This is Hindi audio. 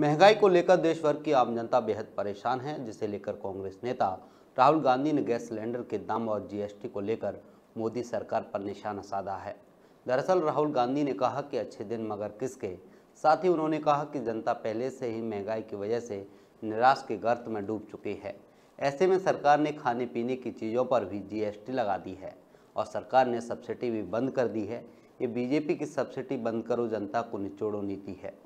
महंगाई को लेकर देश भर की आम जनता बेहद परेशान है जिसे लेकर कांग्रेस नेता राहुल गांधी ने गैस सिलेंडर के दाम और जीएसटी को लेकर मोदी सरकार पर निशाना साधा है दरअसल राहुल गांधी ने कहा कि अच्छे दिन मगर किसके साथ ही उन्होंने कहा कि जनता पहले से ही महंगाई की वजह से निराश के गर्त में डूब चुकी है ऐसे में सरकार ने खाने पीने की चीज़ों पर भी जीएसटी लगा दी है और सरकार ने सब्सिडी भी बंद कर दी है ये बीजेपी की सब्सिडी बंद करो जनता को निचोड़ो नीति है